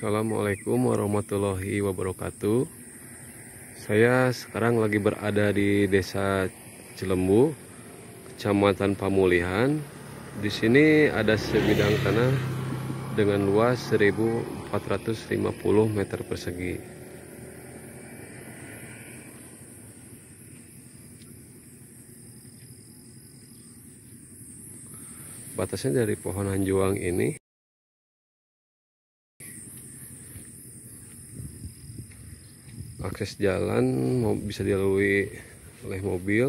Assalamualaikum warahmatullahi wabarakatuh Saya sekarang lagi berada di desa Cilembu Kecamatan Pamulihan Di sini ada sebidang tanah dengan luas 1450 meter persegi Batasnya dari pohon hanjuang ini akses jalan mau bisa dilalui oleh mobil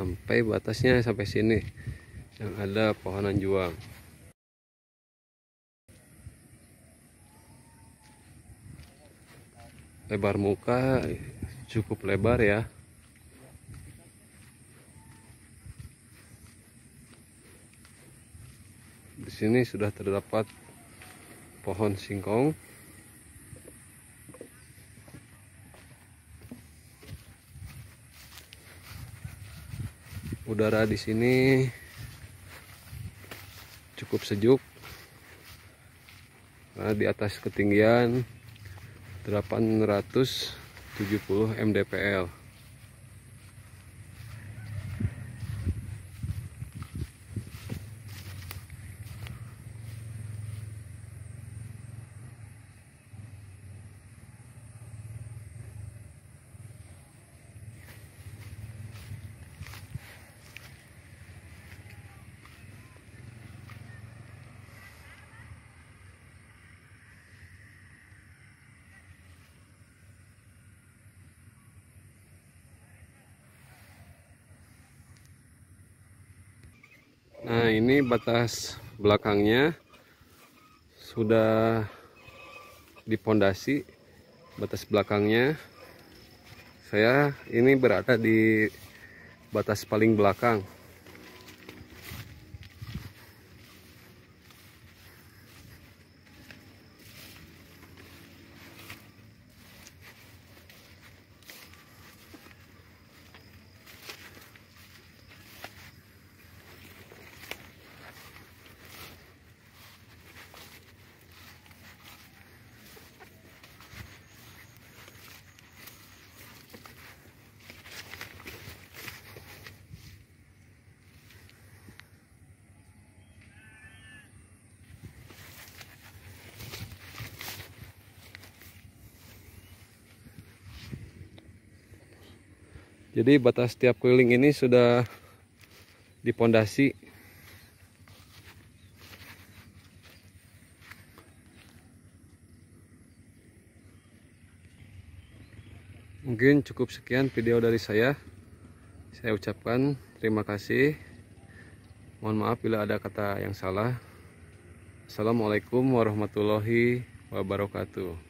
sampai batasnya sampai sini yang ada pohonan juang lebar muka cukup lebar ya di sini sudah terdapat pohon singkong udara di sini cukup sejuk nah, di atas ketinggian 870 mdpl Nah ini batas belakangnya sudah dipondasi batas belakangnya saya ini berada di batas paling belakang jadi batas tiap keliling ini sudah dipondasi mungkin cukup sekian video dari saya saya ucapkan terima kasih mohon maaf bila ada kata yang salah Assalamualaikum warahmatullahi wabarakatuh